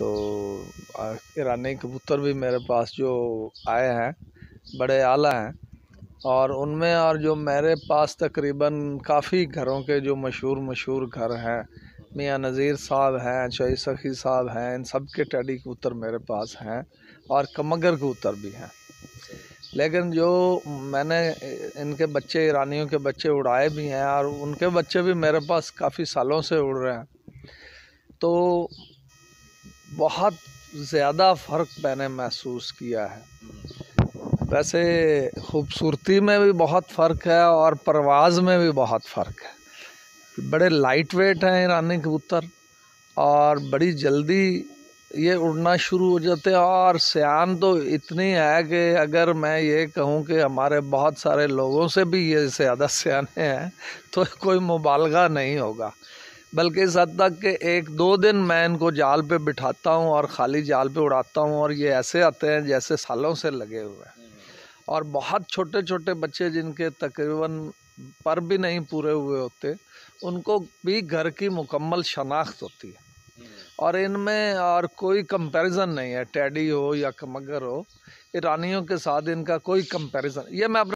तो ईरानी कबूतर भी मेरे पास जो आए हैं बड़े आला हैं और उनमें और जो मेरे पास तकरीबन काफ़ी घरों के जो मशहूर मशहूर घर हैं मियाँ नज़ीर साहब हैं चई सखी साहब हैं इन सब के टैडी कबूतर मेरे पास हैं और कमगर कबूतर भी हैं लेकिन जो मैंने इनके बच्चे ईरानियों के बच्चे उड़ाए भी हैं और उनके बच्चे भी मेरे पास काफ़ी सालों से उड़ रहे हैं तो बहुत ज़्यादा फ़र्क मैंने महसूस किया है वैसे खूबसूरती में भी बहुत फ़र्क है और परवाज में भी बहुत फ़र्क है बड़े लाइट वेट हैं ईरानी कबूतर और बड़ी जल्दी ये उड़ना शुरू हो जाते हैं और सियान तो इतनी है कि अगर मैं ये कहूँ कि हमारे बहुत सारे लोगों से भी ये ज़्यादा सियाने हैं तो कोई मुबालगा नहीं होगा बल्कि इस हद तक कि एक दो दिन मैं इनको जाल पे बिठाता हूँ और खाली जाल पे उड़ाता हूँ और ये ऐसे आते हैं जैसे सालों से लगे हुए हैं और बहुत छोटे छोटे बच्चे जिनके तकरीबन पर भी नहीं पूरे हुए होते उनको भी घर की मुकम्मल शनाख्त होती है और इनमें और कोई कंपैरिजन नहीं है टैडी हो या कमगर हो ईरानियों के साथ इनका कोई कंपैरिजन ये मैं